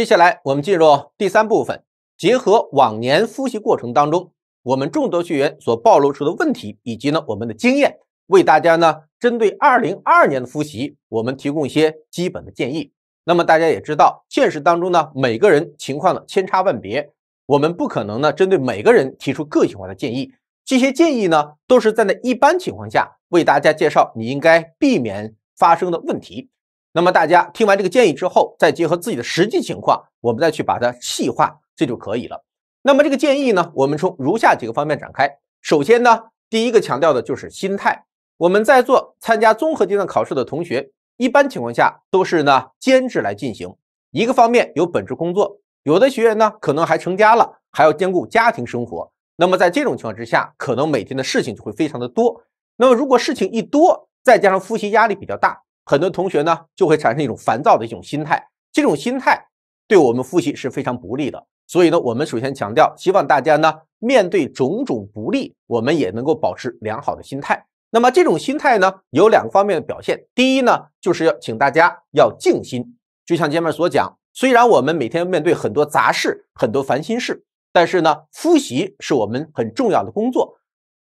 接下来，我们进入第三部分，结合往年复习过程当中，我们众多学员所暴露出的问题，以及呢我们的经验，为大家呢针对二零二二年的复习，我们提供一些基本的建议。那么大家也知道，现实当中呢每个人情况呢千差万别，我们不可能呢针对每个人提出个性化的建议，这些建议呢都是在在一般情况下为大家介绍你应该避免发生的问题。那么大家听完这个建议之后，再结合自己的实际情况，我们再去把它细化，这就可以了。那么这个建议呢，我们从如下几个方面展开。首先呢，第一个强调的就是心态。我们在做参加综合阶段考试的同学，一般情况下都是呢兼职来进行。一个方面有本职工作，有的学员呢可能还成家了，还要兼顾家庭生活。那么在这种情况之下，可能每天的事情就会非常的多。那么如果事情一多，再加上复习压力比较大。很多同学呢就会产生一种烦躁的一种心态，这种心态对我们复习是非常不利的。所以呢，我们首先强调，希望大家呢面对种种不利，我们也能够保持良好的心态。那么这种心态呢有两个方面的表现，第一呢就是要请大家要静心。就像前面所讲，虽然我们每天面对很多杂事、很多烦心事，但是呢，复习是我们很重要的工作，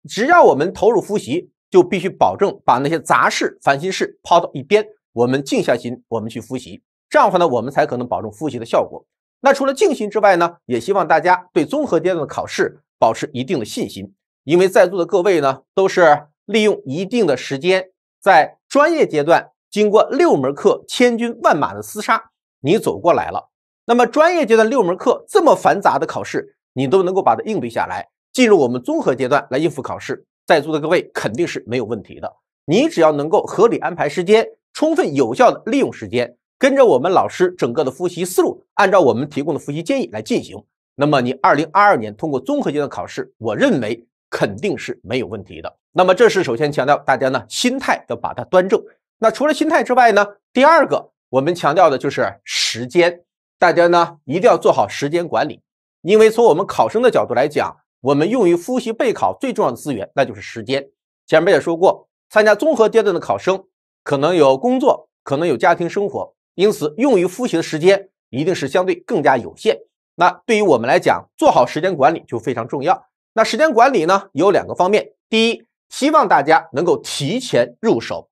只要我们投入复习。就必须保证把那些杂事、烦心事抛到一边，我们静下心，我们去复习。这样的话呢，我们才可能保证复习的效果。那除了静心之外呢，也希望大家对综合阶段的考试保持一定的信心，因为在座的各位呢，都是利用一定的时间在专业阶段经过六门课千军万马的厮杀，你走过来了。那么专业阶段六门课这么繁杂的考试，你都能够把它应对下来，进入我们综合阶段来应付考试。在座的各位肯定是没有问题的，你只要能够合理安排时间，充分有效的利用时间，跟着我们老师整个的复习思路，按照我们提供的复习建议来进行，那么你二零二二年通过综合阶段考试，我认为肯定是没有问题的。那么这是首先强调大家呢心态要把它端正。那除了心态之外呢，第二个我们强调的就是时间，大家呢一定要做好时间管理，因为从我们考生的角度来讲。我们用于复习备考最重要的资源，那就是时间。前面也说过，参加综合阶段的考生，可能有工作，可能有家庭生活，因此用于复习的时间一定是相对更加有限。那对于我们来讲，做好时间管理就非常重要。那时间管理呢，有两个方面：第一，希望大家能够提前入手，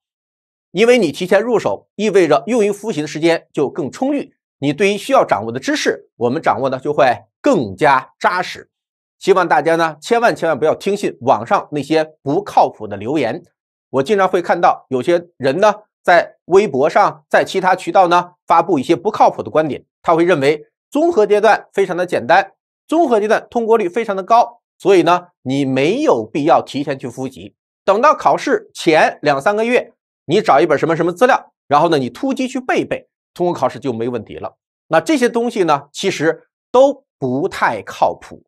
因为你提前入手，意味着用于复习的时间就更充裕，你对于需要掌握的知识，我们掌握的就会更加扎实。希望大家呢，千万千万不要听信网上那些不靠谱的留言。我经常会看到有些人呢，在微博上，在其他渠道呢，发布一些不靠谱的观点。他会认为综合阶段非常的简单，综合阶段通过率非常的高，所以呢，你没有必要提前去复习。等到考试前两三个月，你找一本什么什么资料，然后呢，你突击去背背，通过考试就没问题了。那这些东西呢，其实都不太靠谱。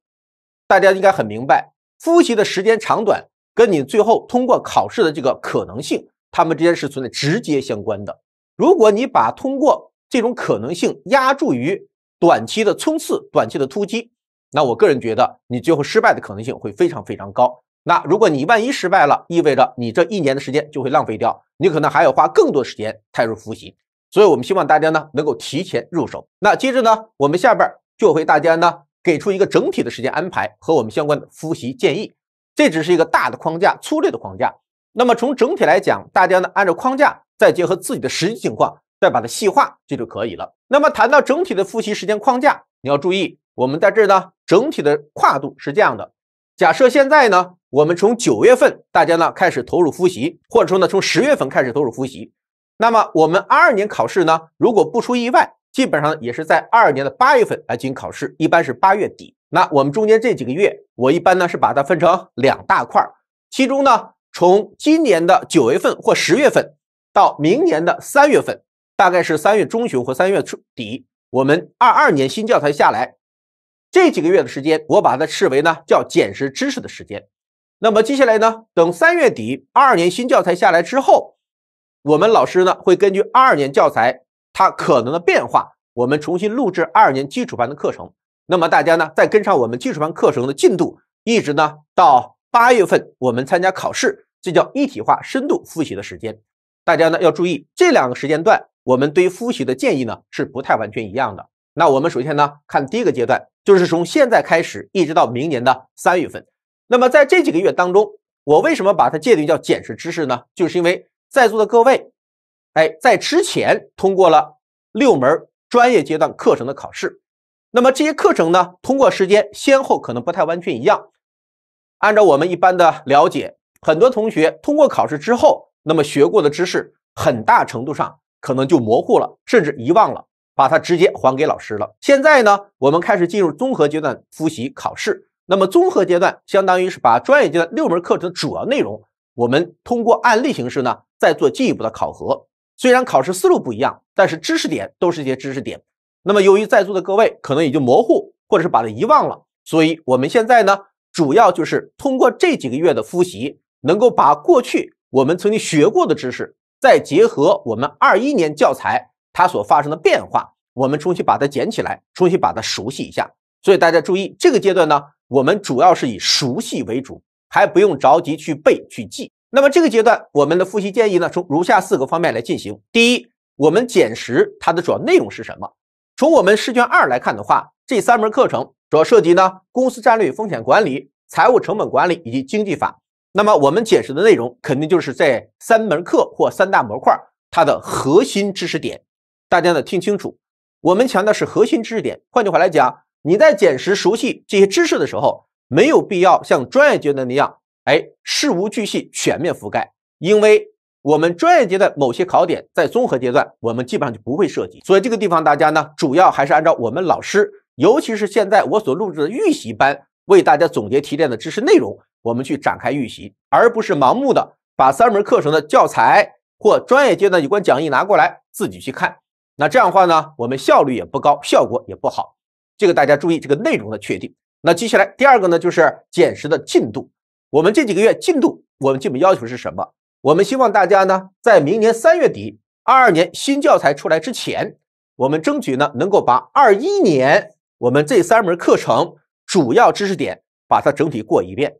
大家应该很明白，复习的时间长短跟你最后通过考试的这个可能性，他们之间是存在直接相关的。如果你把通过这种可能性压注于短期的冲刺、短期的突击，那我个人觉得你最后失败的可能性会非常非常高。那如果你万一失败了，意味着你这一年的时间就会浪费掉，你可能还要花更多时间踏入复习。所以我们希望大家呢能够提前入手。那接着呢，我们下边就会大家呢。给出一个整体的时间安排和我们相关的复习建议，这只是一个大的框架，粗略的框架。那么从整体来讲，大家呢按照框架，再结合自己的实际情况，再把它细化，这就可以了。那么谈到整体的复习时间框架，你要注意，我们在这儿呢整体的跨度是这样的：假设现在呢我们从九月份大家呢开始投入复习，或者说呢从十月份开始投入复习，那么我们二二年考试呢如果不出意外。基本上也是在二二年的八月份来进行考试，一般是八月底。那我们中间这几个月，我一般呢是把它分成两大块儿，其中呢从今年的九月份或十月份到明年的三月份，大概是三月中旬或三月初底，我们二二年新教材下来这几个月的时间，我把它视为呢叫捡拾知识的时间。那么接下来呢，等三月底二二年新教材下来之后，我们老师呢会根据二二年教材。它可能的变化，我们重新录制二年基础班的课程。那么大家呢，再跟上我们基础班课程的进度，一直呢到八月份我们参加考试，这叫一体化深度复习的时间。大家呢要注意，这两个时间段我们对于复习的建议呢是不太完全一样的。那我们首先呢看第一个阶段，就是从现在开始一直到明年的三月份。那么在这几个月当中，我为什么把它界定叫简持知识呢？就是因为在座的各位。哎，在之前通过了六门专业阶段课程的考试，那么这些课程呢，通过时间先后可能不太完全一样。按照我们一般的了解，很多同学通过考试之后，那么学过的知识很大程度上可能就模糊了，甚至遗忘了，把它直接还给老师了。现在呢，我们开始进入综合阶段复习考试。那么综合阶段相当于是把专业阶段六门课程的主要内容，我们通过案例形式呢，再做进一步的考核。虽然考试思路不一样，但是知识点都是一些知识点。那么，由于在座的各位可能已经模糊，或者是把它遗忘了，所以我们现在呢，主要就是通过这几个月的复习，能够把过去我们曾经学过的知识，再结合我们二一年教材它所发生的变化，我们重新把它捡起来，重新把它熟悉一下。所以大家注意，这个阶段呢，我们主要是以熟悉为主，还不用着急去背去记。那么这个阶段，我们的复习建议呢，从如下四个方面来进行。第一，我们简识它的主要内容是什么？从我们试卷二来看的话，这三门课程主要涉及呢公司战略、风险管理、财务成本管理以及经济法。那么我们简识的内容肯定就是在三门课或三大模块它的核心知识点。大家呢听清楚，我们强调是核心知识点。换句话来讲，你在简识熟悉这些知识的时候，没有必要像专业阶段那样。哎，事无巨细，全面覆盖，因为我们专业阶段某些考点在综合阶段，我们基本上就不会涉及，所以这个地方大家呢，主要还是按照我们老师，尤其是现在我所录制的预习班为大家总结提炼的知识内容，我们去展开预习，而不是盲目的把三门课程的教材或专业阶段有关讲义拿过来自己去看。那这样话呢，我们效率也不高，效果也不好。这个大家注意这个内容的确定。那接下来第二个呢，就是减时的进度。我们这几个月进度，我们基本要求是什么？我们希望大家呢，在明年三月底，二二年新教材出来之前，我们争取呢能够把二一年我们这三门课程主要知识点把它整体过一遍。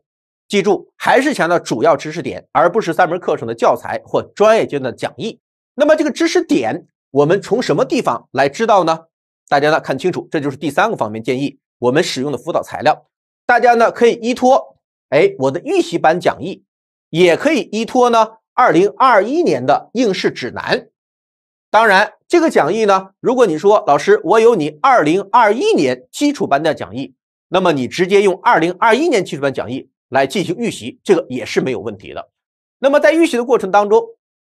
记住，还是强调主要知识点，而不是三门课程的教材或专业阶段的讲义。那么这个知识点，我们从什么地方来知道呢？大家呢看清楚，这就是第三个方面建议我们使用的辅导材料。大家呢可以依托。哎，我的预习班讲义也可以依托呢。二零二一年的应试指南，当然这个讲义呢，如果你说老师，我有你二零二一年基础班的讲义，那么你直接用二零二一年基础班讲义来进行预习，这个也是没有问题的。那么在预习的过程当中，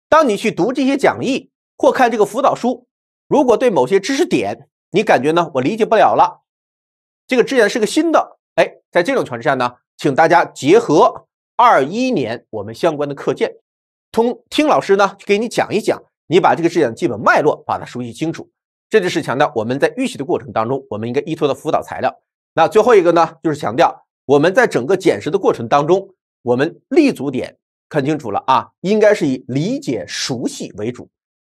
当你去读这些讲义或看这个辅导书，如果对某些知识点你感觉呢我理解不了了，这个知识点是个新的，哎，在这种情况下呢。请大家结合二一年我们相关的课件，通听老师呢给你讲一讲，你把这个知识点基本脉络把它熟悉清楚。这就是强调我们在预习的过程当中，我们应该依托的辅导材料。那最后一个呢，就是强调我们在整个检拾的过程当中，我们立足点看清楚了啊，应该是以理解熟悉为主，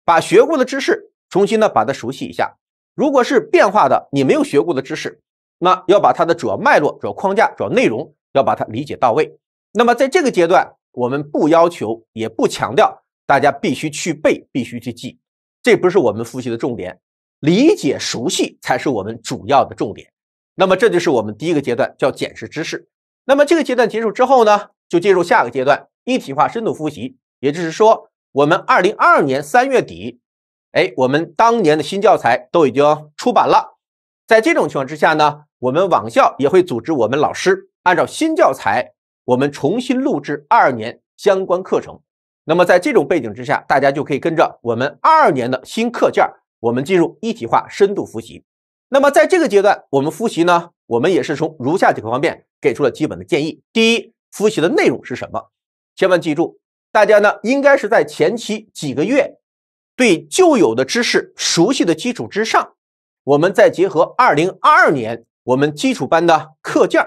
把学过的知识重新呢把它熟悉一下。如果是变化的你没有学过的知识，那要把它的主要脉络、主要框架、主要内容。要把它理解到位。那么，在这个阶段，我们不要求，也不强调大家必须去背，必须去记，这不是我们复习的重点，理解熟悉才是我们主要的重点。那么，这就是我们第一个阶段，叫简视知识。那么，这个阶段结束之后呢，就进入下个阶段，一体化深度复习。也就是说，我们二零二二年三月底，哎，我们当年的新教材都已经出版了。在这种情况之下呢，我们网校也会组织我们老师。按照新教材，我们重新录制二二年相关课程。那么，在这种背景之下，大家就可以跟着我们二二年的新课件我们进入一体化深度复习。那么，在这个阶段，我们复习呢，我们也是从如下几个方面给出了基本的建议：第一，复习的内容是什么？千万记住，大家呢应该是在前期几个月对旧有的知识熟悉的基础之上，我们再结合二零二二年我们基础班的课件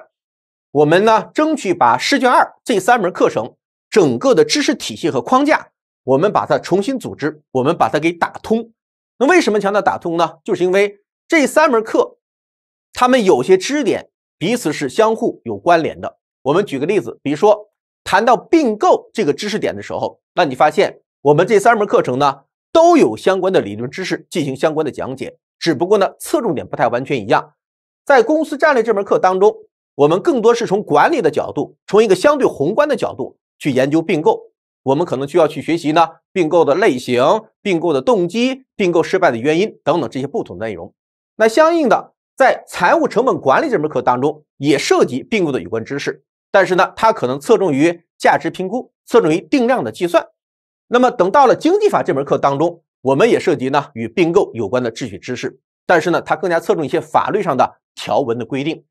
我们呢，争取把试卷二这三门课程整个的知识体系和框架，我们把它重新组织，我们把它给打通。那为什么强调打通呢？就是因为这三门课，他们有些知识点彼此是相互有关联的。我们举个例子，比如说谈到并购这个知识点的时候，那你发现我们这三门课程呢都有相关的理论知识进行相关的讲解，只不过呢侧重点不太完全一样。在公司战略这门课当中。我们更多是从管理的角度，从一个相对宏观的角度去研究并购。我们可能需要去学习呢并购的类型、并购的动机、并购失败的原因等等这些不同的内容。那相应的，在财务成本管理这门课当中，也涉及并购的有关知识，但是呢，它可能侧重于价值评估，侧重于定量的计算。那么等到了经济法这门课当中，我们也涉及呢与并购有关的秩序知识，但是呢，它更加侧重一些法律上的条文的规定。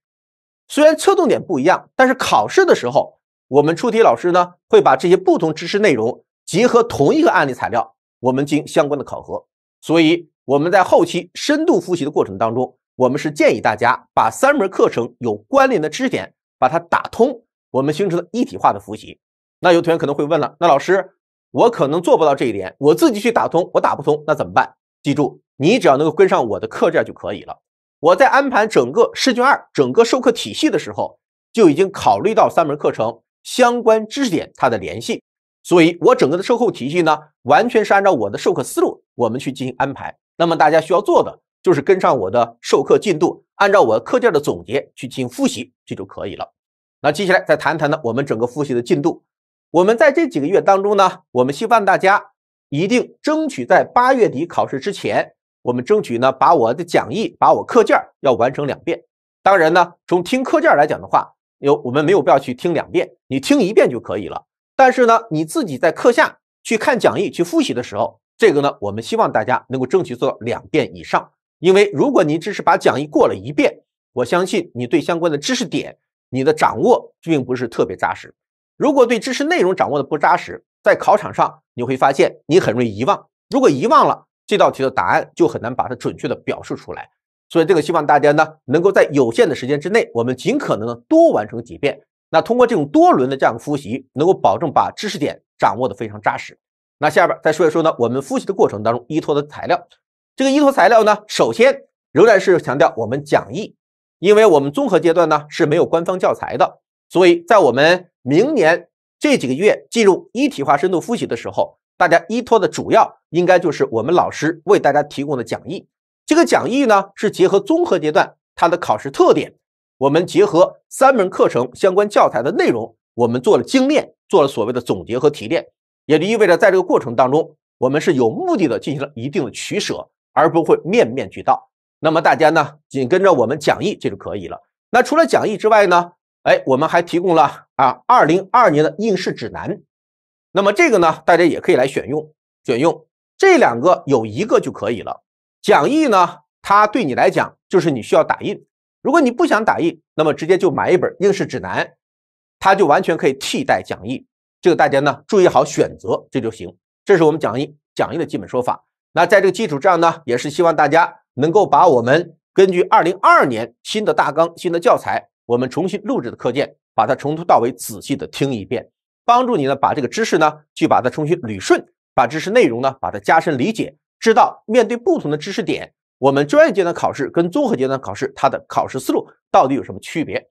虽然侧重点不一样，但是考试的时候，我们出题老师呢会把这些不同知识内容结合同一个案例材料，我们进行相关的考核。所以我们在后期深度复习的过程当中，我们是建议大家把三门课程有关联的知识点，把它打通，我们形成了一体化的复习。那有同学可能会问了，那老师，我可能做不到这一点，我自己去打通，我打不通，那怎么办？记住，你只要能够跟上我的课件就可以了。我在安排整个试卷二整个授课体系的时候，就已经考虑到三门课程相关知识点它的联系，所以我整个的售后体系呢，完全是按照我的授课思路我们去进行安排。那么大家需要做的就是跟上我的授课进度，按照我课件的总结去进行复习，这就可以了。那接下来再谈谈呢，我们整个复习的进度。我们在这几个月当中呢，我们希望大家一定争取在八月底考试之前。我们争取呢，把我的讲义、把我课件要完成两遍。当然呢，从听课件来讲的话，有我们没有必要去听两遍，你听一遍就可以了。但是呢，你自己在课下去看讲义、去复习的时候，这个呢，我们希望大家能够争取做到两遍以上。因为如果你只是把讲义过了一遍，我相信你对相关的知识点你的掌握并不是特别扎实。如果对知识内容掌握的不扎实，在考场上你会发现你很容易遗忘。如果遗忘了，这道题的答案就很难把它准确的表示出来，所以这个希望大家呢能够在有限的时间之内，我们尽可能的多完成几遍。那通过这种多轮的这样复习，能够保证把知识点掌握的非常扎实。那下边再说一说呢，我们复习的过程当中依托的材料。这个依托材料呢，首先仍然是强调我们讲义，因为我们综合阶段呢是没有官方教材的，所以在我们明年这几个月进入一体化深度复习的时候。大家依托的主要应该就是我们老师为大家提供的讲义。这个讲义呢，是结合综合阶段它的考试特点，我们结合三门课程相关教材的内容，我们做了精炼，做了所谓的总结和提炼。也就意味着在这个过程当中，我们是有目的的进行了一定的取舍，而不会面面俱到。那么大家呢，紧跟着我们讲义这就可以了。那除了讲义之外呢，哎，我们还提供了啊，二零二二年的应试指南。那么这个呢，大家也可以来选用，选用这两个有一个就可以了。讲义呢，它对你来讲就是你需要打印，如果你不想打印，那么直接就买一本应试指南，它就完全可以替代讲义。这个大家呢注意好选择，这就行。这是我们讲义讲义的基本说法。那在这个基础上呢，也是希望大家能够把我们根据二零二二年新的大纲、新的教材，我们重新录制的课件，把它从头到尾仔细的听一遍。帮助你呢，把这个知识呢去把它重新捋顺，把知识内容呢把它加深理解，知道面对不同的知识点，我们专业阶段考试跟综合阶段考试它的考试思路到底有什么区别？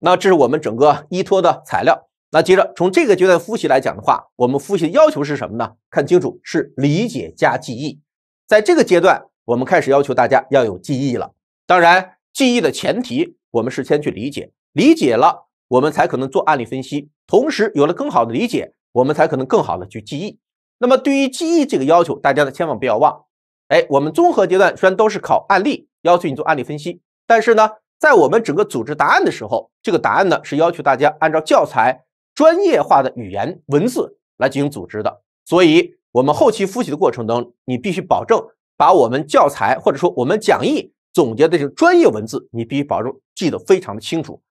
那这是我们整个依托的材料。那接着从这个阶段复习来讲的话，我们复习的要求是什么呢？看清楚，是理解加记忆。在这个阶段，我们开始要求大家要有记忆了。当然，记忆的前提我们是先去理解，理解了。我们才可能做案例分析，同时有了更好的理解，我们才可能更好的去记忆。那么，对于记忆这个要求，大家呢千万不要忘。哎，我们综合阶段虽然都是考案例，要求你做案例分析，但是呢，在我们整个组织答案的时候，这个答案呢是要求大家按照教材专业化的语言文字来进行组织的。所以，我们后期复习的过程当中，你必须保证把我们教材或者说我们讲义总结的这个专业文字，你必须保证记得非常的清楚。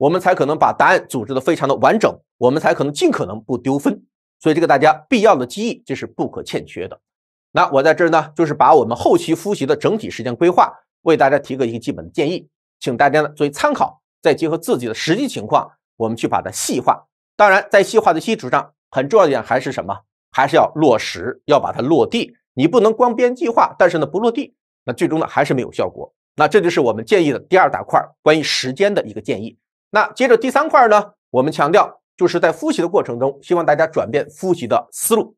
我们才可能把答案组织的非常的完整，我们才可能尽可能不丢分。所以这个大家必要的记忆，这是不可欠缺的。那我在这呢，就是把我们后期复习的整体时间规划，为大家提个一个基本的建议，请大家呢作为参考，再结合自己的实际情况，我们去把它细化。当然，在细化的基础上，很重要一点还是什么？还是要落实，要把它落地。你不能光编计划，但是呢不落地，那最终呢还是没有效果。那这就是我们建议的第二大块，关于时间的一个建议。那接着第三块呢，我们强调就是在复习的过程中，希望大家转变复习的思路。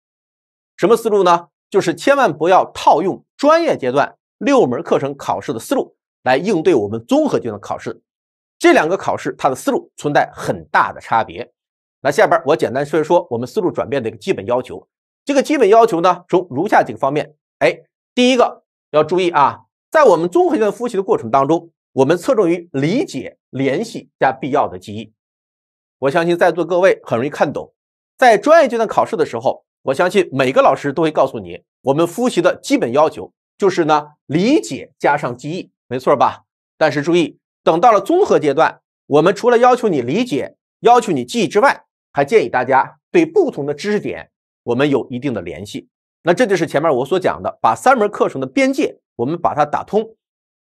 什么思路呢？就是千万不要套用专业阶段六门课程考试的思路来应对我们综合阶段考试。这两个考试它的思路存在很大的差别。那下边我简单说一说我们思路转变的一个基本要求。这个基本要求呢，从如下几个方面，哎，第一个要注意啊，在我们综合阶段复习的过程当中。我们侧重于理解、联系加必要的记忆。我相信在座各位很容易看懂。在专业阶段考试的时候，我相信每个老师都会告诉你，我们复习的基本要求就是呢，理解加上记忆，没错吧？但是注意，等到了综合阶段，我们除了要求你理解、要求你记忆之外，还建议大家对不同的知识点，我们有一定的联系。那这就是前面我所讲的，把三门课程的边界，我们把它打通。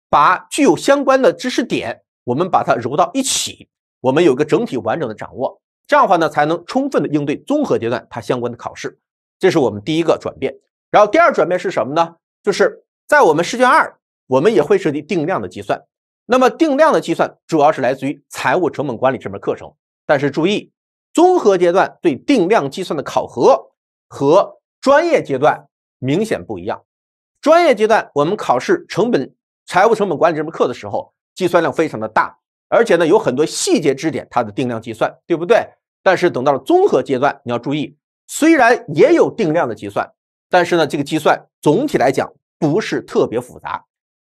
把具有相关的知识点，我们把它揉到一起，我们有个整体完整的掌握，这样的话呢，才能充分的应对综合阶段它相关的考试。这是我们第一个转变。然后第二转变是什么呢？就是在我们试卷二，我们也会涉及定量的计算。那么定量的计算主要是来自于财务成本管理这门课程。但是注意，综合阶段对定量计算的考核和专业阶段明显不一样。专业阶段我们考试成本。财务成本管理这门课的时候，计算量非常的大，而且呢有很多细节知识点，它的定量计算，对不对？但是等到了综合阶段，你要注意，虽然也有定量的计算，但是呢这个计算总体来讲不是特别复杂，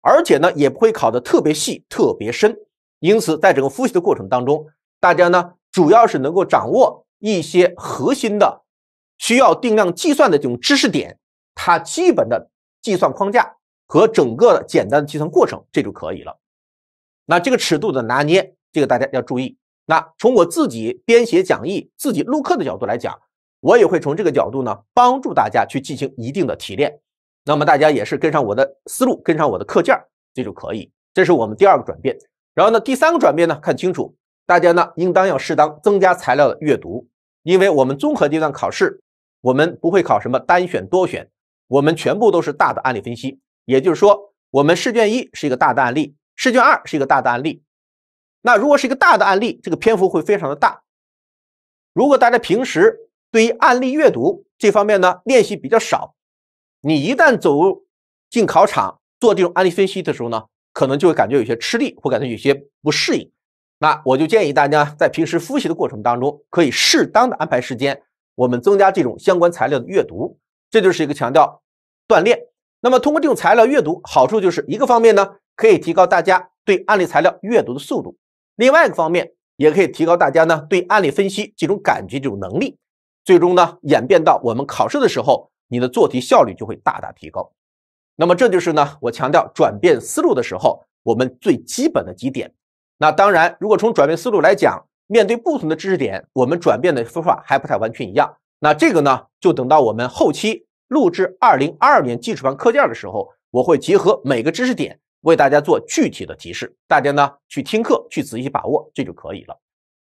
而且呢也不会考的特别细、特别深。因此，在整个复习的过程当中，大家呢主要是能够掌握一些核心的需要定量计算的这种知识点，它基本的计算框架。和整个简单的计算过程，这就可以了。那这个尺度的拿捏，这个大家要注意。那从我自己编写讲义、自己录课的角度来讲，我也会从这个角度呢，帮助大家去进行一定的提炼。那么大家也是跟上我的思路，跟上我的课件，这就可以。这是我们第二个转变。然后呢，第三个转变呢，看清楚，大家呢应当要适当增加材料的阅读，因为我们综合阶段考试，我们不会考什么单选、多选，我们全部都是大的案例分析。也就是说，我们试卷一是一个大的案例，试卷二是一个大的案例。那如果是一个大的案例，这个篇幅会非常的大。如果大家平时对于案例阅读这方面呢练习比较少，你一旦走进考场做这种案例分析的时候呢，可能就会感觉有些吃力，会感觉有些不适应。那我就建议大家在平时复习的过程当中，可以适当的安排时间，我们增加这种相关材料的阅读。这就是一个强调锻炼。那么通过这种材料阅读，好处就是一个方面呢，可以提高大家对案例材料阅读的速度；另外一个方面，也可以提高大家呢对案例分析这种感觉、这种能力。最终呢，演变到我们考试的时候，你的做题效率就会大大提高。那么这就是呢，我强调转变思路的时候，我们最基本的几点。那当然，如果从转变思路来讲，面对不同的知识点，我们转变的方法还不太完全一样。那这个呢，就等到我们后期。录制二零二二年基础班课件的时候，我会结合每个知识点为大家做具体的提示，大家呢去听课去仔细把握，这就可以了。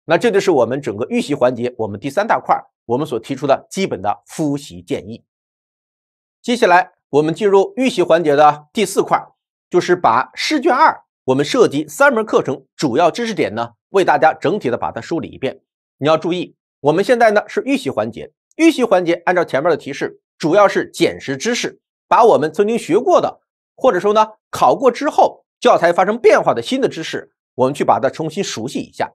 那这就是我们整个预习环节我们第三大块我们所提出的基本的复习建议。接下来我们进入预习环节的第四块，就是把试卷二我们涉及三门课程主要知识点呢为大家整体的把它梳理一遍。你要注意，我们现在呢是预习环节，预习环节按照前面的提示。主要是捡拾知识，把我们曾经学过的，或者说呢考过之后教材发生变化的新的知识，我们去把它重新熟悉一下。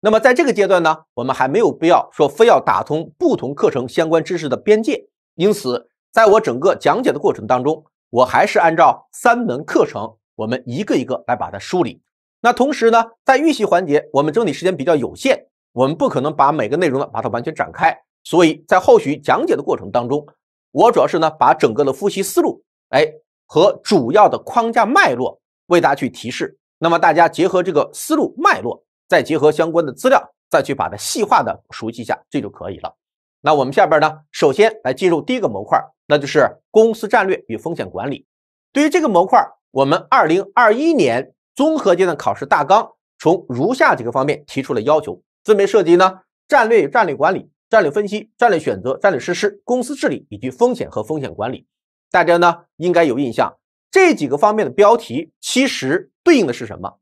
那么在这个阶段呢，我们还没有必要说非要打通不同课程相关知识的边界。因此，在我整个讲解的过程当中，我还是按照三门课程，我们一个一个来把它梳理。那同时呢，在预习环节，我们整理时间比较有限，我们不可能把每个内容呢把它完全展开。所以在后续讲解的过程当中，我主要是呢，把整个的复习思路，哎，和主要的框架脉络为大家去提示。那么大家结合这个思路脉络，再结合相关的资料，再去把它细化的熟悉一下，这就可以了。那我们下边呢，首先来进入第一个模块，那就是公司战略与风险管理。对于这个模块，我们二零二一年综合阶段考试大纲从如下几个方面提出了要求，分别涉及呢战略与战略管理。战略分析、战略选择、战略实施、公司治理以及风险和风险管理，大家呢应该有印象，这几个方面的标题其实对应的是什么？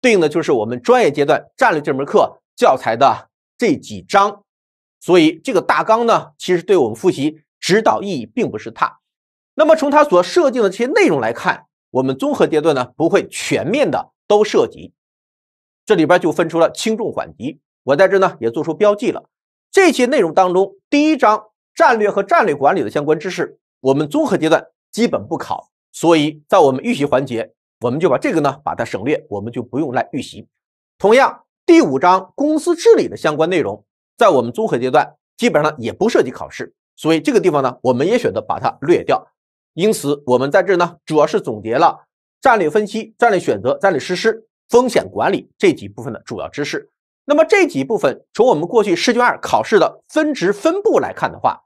对应的就是我们专业阶段战略这门课教材的这几章。所以这个大纲呢，其实对我们复习指导意义并不是大。那么从它所设定的这些内容来看，我们综合阶段呢不会全面的都涉及，这里边就分出了轻重缓急。我在这呢也做出标记了。这些内容当中，第一章战略和战略管理的相关知识，我们综合阶段基本不考，所以在我们预习环节，我们就把这个呢把它省略，我们就不用来预习。同样，第五章公司治理的相关内容，在我们综合阶段基本上也不涉及考试，所以这个地方呢，我们也选择把它略掉。因此，我们在这呢主要是总结了战略分析、战略选择、战略实施、风险管理这几部分的主要知识。那么这几部分，从我们过去试卷二考试的分值分布来看的话，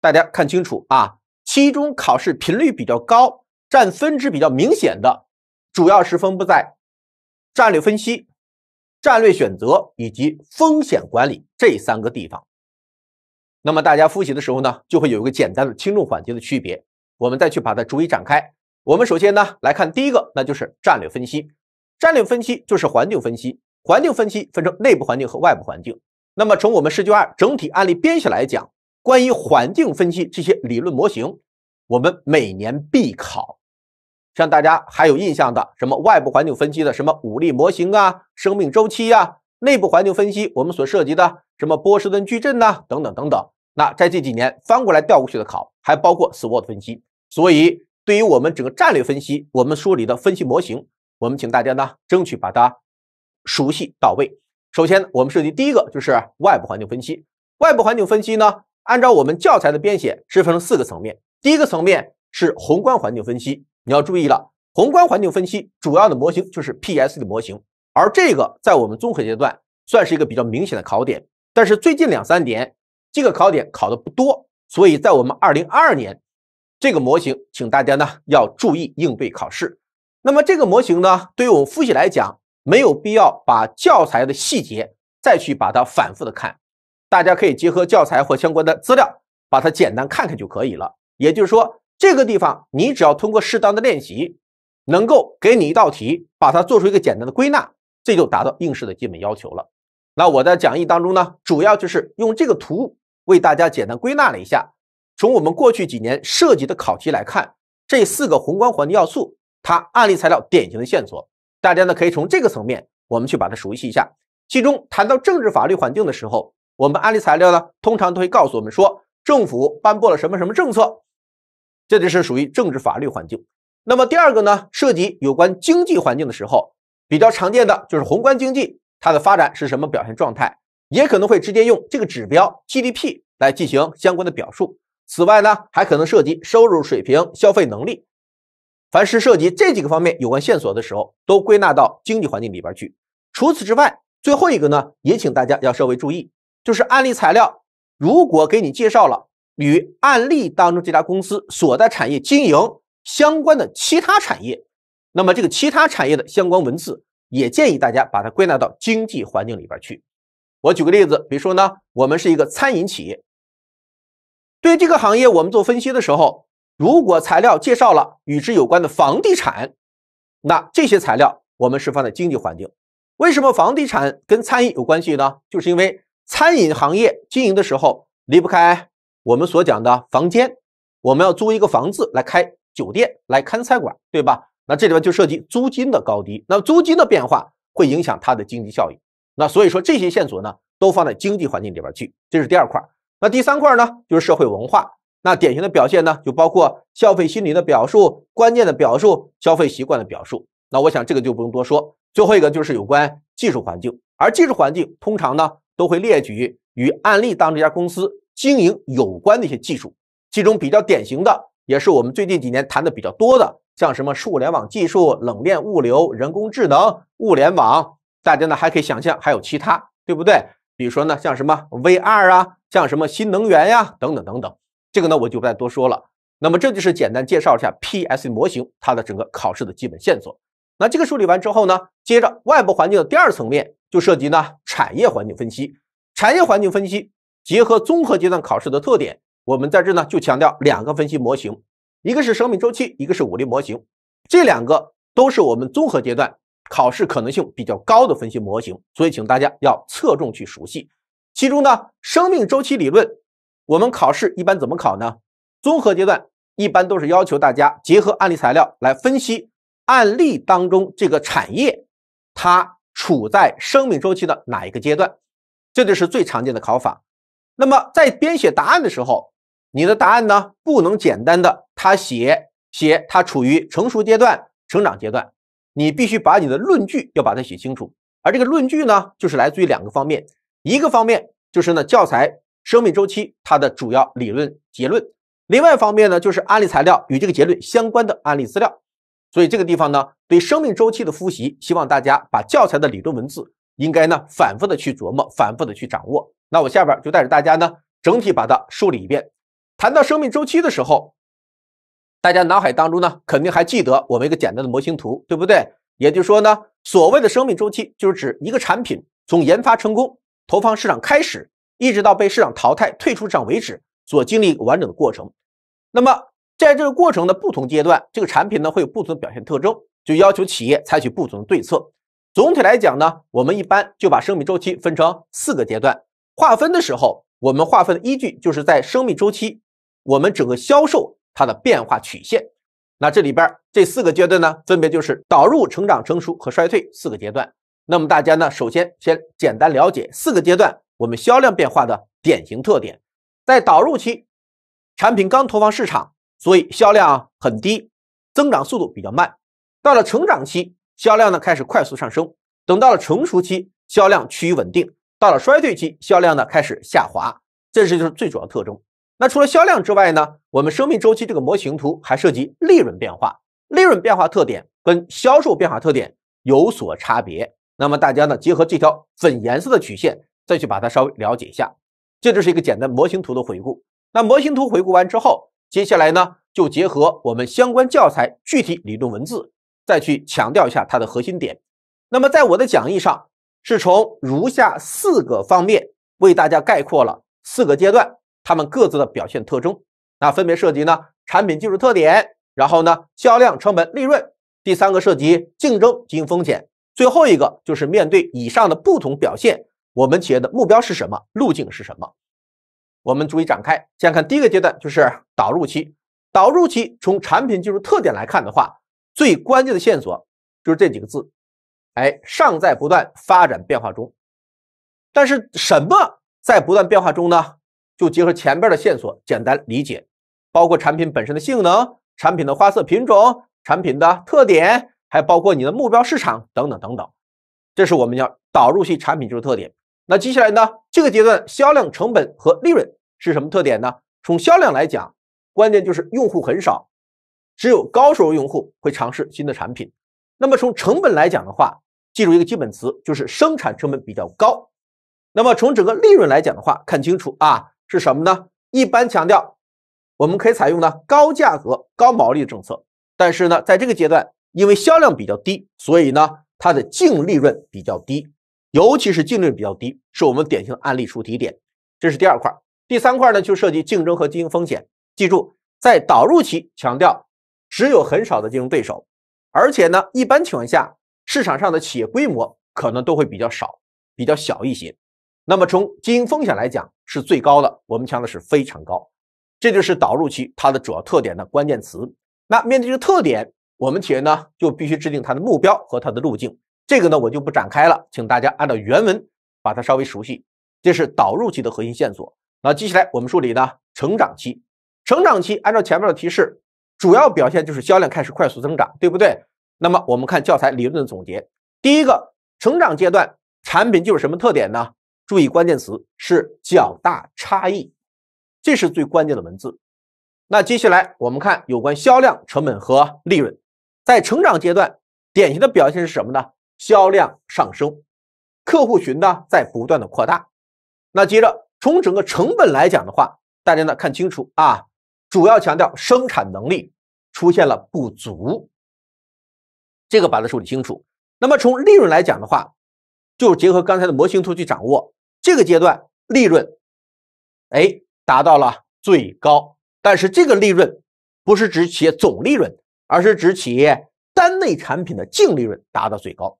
大家看清楚啊，期中考试频率比较高，占分值比较明显的，主要是分布在战略分析、战略选择以及风险管理这三个地方。那么大家复习的时候呢，就会有一个简单的轻重缓急的区别。我们再去把它逐一展开。我们首先呢来看第一个，那就是战略分析。战略分析就是环境分析。环境分析分成内部环境和外部环境。那么从我们试卷二整体案例编写来讲，关于环境分析这些理论模型，我们每年必考。像大家还有印象的，什么外部环境分析的什么武力模型啊、生命周期啊，内部环境分析我们所涉及的什么波士顿矩阵呐，等等等等。那在这几年翻过来调过去的考，还包括 SWOT 分析。所以对于我们整个战略分析，我们梳理的分析模型，我们请大家呢争取把它。熟悉到位。首先，我们涉及第一个就是外部环境分析。外部环境分析呢，按照我们教材的编写是分成四个层面。第一个层面是宏观环境分析，你要注意了，宏观环境分析主要的模型就是 P.S. 的模型，而这个在我们综合阶段算是一个比较明显的考点。但是最近两三年这个考点考的不多，所以在我们2022年这个模型，请大家呢要注意应对考试。那么这个模型呢，对于我们复习来讲。没有必要把教材的细节再去把它反复的看，大家可以结合教材或相关的资料把它简单看看就可以了。也就是说，这个地方你只要通过适当的练习，能够给你一道题，把它做出一个简单的归纳，这就达到应试的基本要求了。那我在讲义当中呢，主要就是用这个图为大家简单归纳了一下。从我们过去几年涉及的考题来看，这四个宏观环境要素，它案例材料典型的线索。大家呢可以从这个层面，我们去把它熟悉一下。其中谈到政治法律环境的时候，我们案例材料呢通常都会告诉我们说，政府颁布了什么什么政策，这就是属于政治法律环境。那么第二个呢，涉及有关经济环境的时候，比较常见的就是宏观经济它的发展是什么表现状态，也可能会直接用这个指标 GDP 来进行相关的表述。此外呢，还可能涉及收入水平、消费能力。凡是涉及这几个方面有关线索的时候，都归纳到经济环境里边去。除此之外，最后一个呢，也请大家要稍微注意，就是案例材料如果给你介绍了与案例当中这家公司所在产业经营相关的其他产业，那么这个其他产业的相关文字，也建议大家把它归纳到经济环境里边去。我举个例子，比如说呢，我们是一个餐饮企业，对这个行业我们做分析的时候。如果材料介绍了与之有关的房地产，那这些材料我们是放在经济环境。为什么房地产跟餐饮有关系呢？就是因为餐饮行业经营的时候离不开我们所讲的房间，我们要租一个房子来开酒店、来开餐馆，对吧？那这里边就涉及租金的高低，那租金的变化会影响它的经济效益。那所以说这些线索呢，都放在经济环境里边去，这是第二块。那第三块呢，就是社会文化。那典型的表现呢，就包括消费心理的表述、观念的表述、消费习惯的表述。那我想这个就不用多说。最后一个就是有关技术环境，而技术环境通常呢都会列举与案例当这家公司经营有关的一些技术，其中比较典型的也是我们最近几年谈的比较多的，像什么数联网技术、冷链物流、人工智能、物联网，大家呢还可以想象还有其他，对不对？比如说呢像什么 VR 啊，像什么新能源呀，等等等等。这个呢我就不再多说了。那么这就是简单介绍一下 PSC 模型它的整个考试的基本线索。那这个梳理完之后呢，接着外部环境的第二层面就涉及呢产业环境分析。产业环境分析结合综合阶段考试的特点，我们在这呢就强调两个分析模型，一个是生命周期，一个是五力模型。这两个都是我们综合阶段考试可能性比较高的分析模型，所以请大家要侧重去熟悉。其中呢生命周期理论。我们考试一般怎么考呢？综合阶段一般都是要求大家结合案例材料来分析案例当中这个产业它处在生命周期的哪一个阶段，这就是最常见的考法。那么在编写答案的时候，你的答案呢不能简单的他写写他处于成熟阶段、成长阶段，你必须把你的论据要把它写清楚。而这个论据呢，就是来自于两个方面，一个方面就是呢教材。生命周期它的主要理论结论，另外一方面呢就是案例材料与这个结论相关的案例资料，所以这个地方呢对生命周期的复习，希望大家把教材的理论文字应该呢反复的去琢磨，反复的去掌握。那我下边就带着大家呢整体把它梳理一遍。谈到生命周期的时候，大家脑海当中呢肯定还记得我们一个简单的模型图，对不对？也就是说呢，所谓的生命周期就是指一个产品从研发成功、投放市场开始。一直到被市场淘汰退出市场为止所经历完整的过程。那么，在这个过程的不同阶段，这个产品呢会有不同的表现特征，就要求企业采取不同的对策。总体来讲呢，我们一般就把生命周期分成四个阶段。划分的时候，我们划分的依据就是在生命周期我们整个销售它的变化曲线。那这里边这四个阶段呢，分别就是导入、成长、成熟和衰退四个阶段。那么大家呢，首先先简单了解四个阶段。我们销量变化的典型特点，在导入期，产品刚投放市场，所以销量很低，增长速度比较慢。到了成长期，销量呢开始快速上升。等到了成熟期，销量趋于稳定。到了衰退期，销量呢开始下滑。这是就是最主要特征。那除了销量之外呢，我们生命周期这个模型图还涉及利润变化。利润变化特点跟销售变化特点有所差别。那么大家呢，结合这条粉颜色的曲线。再去把它稍微了解一下，这就是一个简单模型图的回顾。那模型图回顾完之后，接下来呢，就结合我们相关教材具体理论文字，再去强调一下它的核心点。那么在我的讲义上，是从如下四个方面为大家概括了四个阶段，它们各自的表现特征。那分别涉及呢产品技术特点，然后呢销量、成本、利润，第三个涉及竞争经营风险，最后一个就是面对以上的不同表现。我们企业的目标是什么？路径是什么？我们逐一展开。先看第一个阶段，就是导入期。导入期从产品技术特点来看的话，最关键的线索就是这几个字：哎，尚在不断发展变化中。但是什么在不断变化中呢？就结合前边的线索简单理解，包括产品本身的性能、产品的花色品种、产品的特点，还包括你的目标市场等等等等。这是我们要导入系产品技术特点。那接下来呢？这个阶段销量、成本和利润是什么特点呢？从销量来讲，关键就是用户很少，只有高收入用户会尝试新的产品。那么从成本来讲的话，记住一个基本词，就是生产成本比较高。那么从整个利润来讲的话，看清楚啊，是什么呢？一般强调我们可以采用呢高价格、高毛利的政策，但是呢，在这个阶段，因为销量比较低，所以呢，它的净利润比较低。尤其是净利润比较低，是我们典型的案例出题点。这是第二块第三块呢就涉及竞争和经营风险。记住，在导入期强调只有很少的竞争对手，而且呢，一般情况下市场上的企业规模可能都会比较少，比较小一些。那么从经营风险来讲是最高的，我们强调是非常高。这就是导入期它的主要特点的关键词。那面对这个特点，我们企业呢就必须制定它的目标和它的路径。这个呢，我就不展开了，请大家按照原文把它稍微熟悉。这是导入期的核心线索。那接下来我们梳理呢，成长期。成长期按照前面的提示，主要表现就是销量开始快速增长，对不对？那么我们看教材理论的总结，第一个成长阶段产品就有什么特点呢？注意关键词是较大差异，这是最关键的文字。那接下来我们看有关销量、成本和利润，在成长阶段典型的表现是什么呢？销量上升，客户群呢在不断的扩大。那接着从整个成本来讲的话，大家呢看清楚啊，主要强调生产能力出现了不足，这个把它梳理清楚。那么从利润来讲的话，就结合刚才的模型图去掌握。这个阶段利润，哎，达到了最高。但是这个利润不是指企业总利润，而是指企业单类产品的净利润达到最高。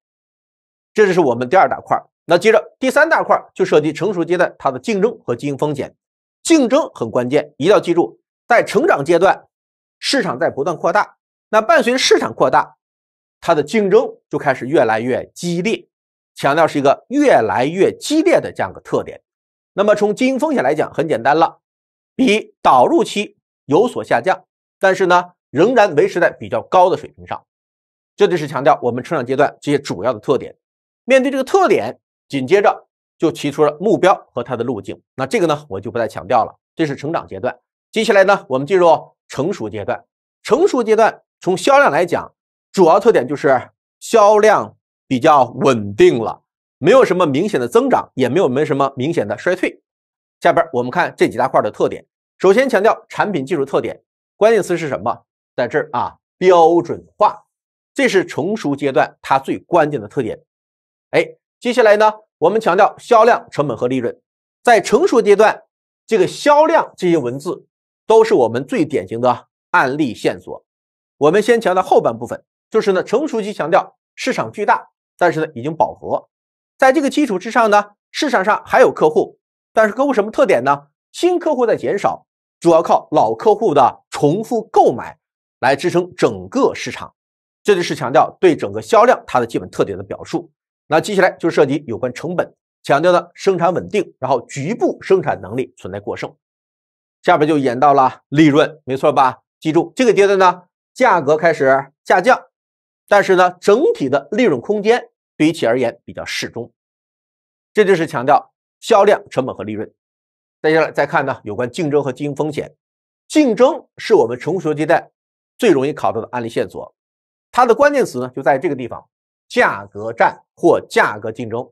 这就是我们第二大块儿。那接着第三大块儿就涉及成熟阶段它的竞争和经营风险。竞争很关键，一定要记住，在成长阶段，市场在不断扩大。那伴随着市场扩大，它的竞争就开始越来越激烈。强调是一个越来越激烈的这样个特点。那么从经营风险来讲，很简单了，比导入期有所下降，但是呢仍然维持在比较高的水平上。这就是强调我们成长阶段这些主要的特点。面对这个特点，紧接着就提出了目标和它的路径。那这个呢，我就不再强调了。这是成长阶段。接下来呢，我们进入成熟阶段。成熟阶段从销量来讲，主要特点就是销量比较稳定了，没有什么明显的增长，也没有没什么明显的衰退。下边我们看这几大块的特点。首先强调产品技术特点，关键词是什么？在这儿啊，标准化，这是成熟阶段它最关键的特点。哎，接下来呢，我们强调销量、成本和利润。在成熟阶段，这个销量这些文字都是我们最典型的案例线索。我们先强调后半部分，就是呢，成熟期强调市场巨大，但是呢已经饱和。在这个基础之上呢，市场上还有客户，但是客户什么特点呢？新客户在减少，主要靠老客户的重复购买来支撑整个市场。这就是强调对整个销量它的基本特点的表述。那接下来就涉及有关成本，强调的生产稳定，然后局部生产能力存在过剩，下边就演到了利润，没错吧？记住这个阶段呢，价格开始下降，但是呢，整体的利润空间对于企业而言比较适中，这就是强调销量、成本和利润。接下来再看呢，有关竞争和经营风险，竞争是我们成熟阶段最容易考到的案例线索，它的关键词呢就在这个地方。价格战或价格竞争，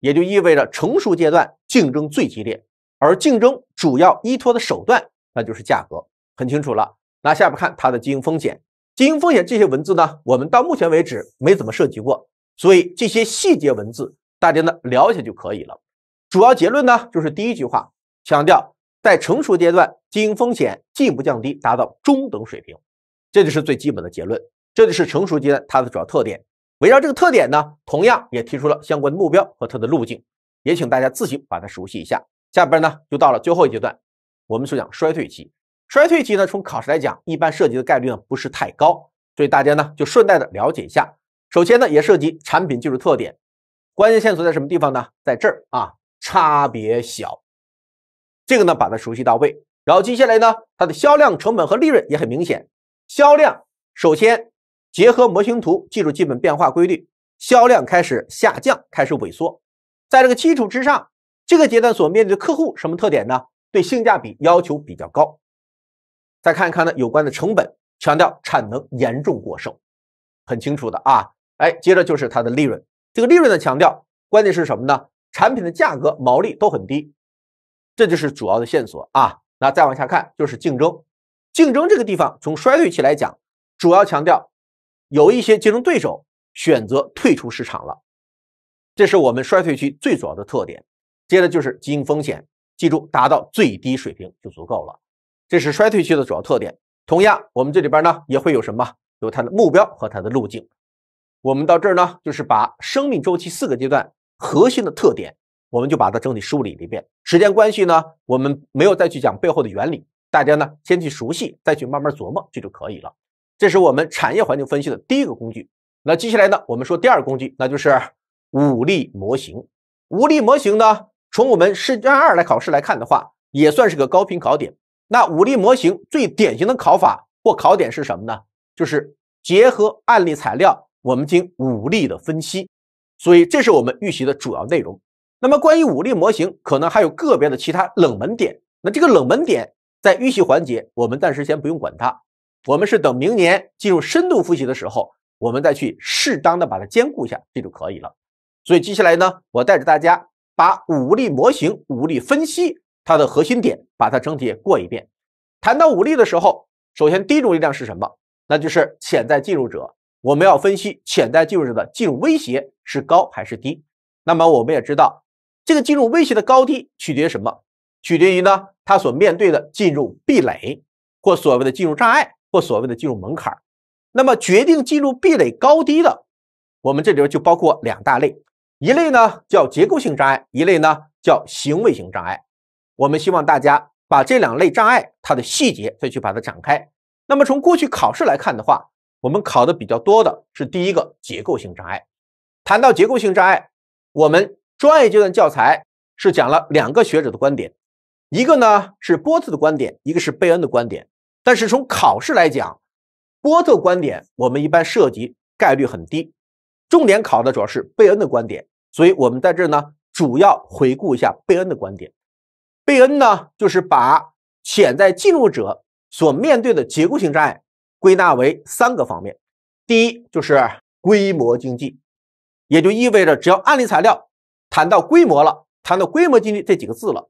也就意味着成熟阶段竞争最激烈，而竞争主要依托的手段那就是价格，很清楚了。那下面看它的经营风险，经营风险这些文字呢，我们到目前为止没怎么涉及过，所以这些细节文字大家呢了解就可以了。主要结论呢就是第一句话强调，在成熟阶段经营风险进一步降低，达到中等水平，这就是最基本的结论，这就是成熟阶段它的主要特点。围绕这个特点呢，同样也提出了相关的目标和它的路径，也请大家自行把它熟悉一下。下边呢就到了最后一阶段，我们所讲衰退期。衰退期呢，从考试来讲，一般涉及的概率呢不是太高，所以大家呢就顺带的了解一下。首先呢，也涉及产品技术特点，关键线索在什么地方呢？在这儿啊，差别小，这个呢把它熟悉到位。然后接下来呢，它的销量、成本和利润也很明显，销量首先。结合模型图，记住基本变化规律，销量开始下降，开始萎缩。在这个基础之上，这个阶段所面对的客户什么特点呢？对性价比要求比较高。再看一看呢，有关的成本，强调产能严重过剩，很清楚的啊。哎，接着就是它的利润，这个利润呢强调关键是什么呢？产品的价格、毛利都很低，这就是主要的线索啊。那再往下看就是竞争，竞争这个地方从衰退期来讲，主要强调。有一些竞争对手选择退出市场了，这是我们衰退期最主要的特点。接着就是经营风险，记住达到最低水平就足够了。这是衰退期的主要特点。同样，我们这里边呢也会有什么？有它的目标和它的路径。我们到这儿呢，就是把生命周期四个阶段核心的特点，我们就把它整体梳理了一遍。时间关系呢，我们没有再去讲背后的原理，大家呢先去熟悉，再去慢慢琢磨，这就可以了。这是我们产业环境分析的第一个工具。那接下来呢，我们说第二个工具，那就是武力模型。武力模型呢，从我们试卷二来考试来看的话，也算是个高频考点。那武力模型最典型的考法或考点是什么呢？就是结合案例材料，我们进行力的分析。所以这是我们预习的主要内容。那么关于武力模型，可能还有个别的其他冷门点。那这个冷门点在预习环节，我们暂时先不用管它。我们是等明年进入深度复习的时候，我们再去适当的把它兼顾一下，这就可以了。所以接下来呢，我带着大家把五力模型、五力分析它的核心点，把它整体过一遍。谈到五力的时候，首先第一种力量是什么？那就是潜在进入者。我们要分析潜在进入者的进入威胁是高还是低。那么我们也知道，这个进入威胁的高低取决于什么？取决于呢，他所面对的进入壁垒或所谓的进入障碍。或所谓的进入门槛那么决定进入壁垒高低的，我们这里边就包括两大类，一类呢叫结构性障碍，一类呢叫行为性障碍。我们希望大家把这两类障碍它的细节再去把它展开。那么从过去考试来看的话，我们考的比较多的是第一个结构性障碍。谈到结构性障碍，我们专业阶段教材是讲了两个学者的观点，一个呢是波茨的观点，一个是贝恩的观点。但是从考试来讲，波特观点我们一般涉及概率很低，重点考的主要是贝恩的观点，所以我们在这呢主要回顾一下贝恩的观点。贝恩呢就是把潜在进入者所面对的结构性障碍归纳为三个方面，第一就是规模经济，也就意味着只要案例材料谈到规模了，谈到规模经济这几个字了，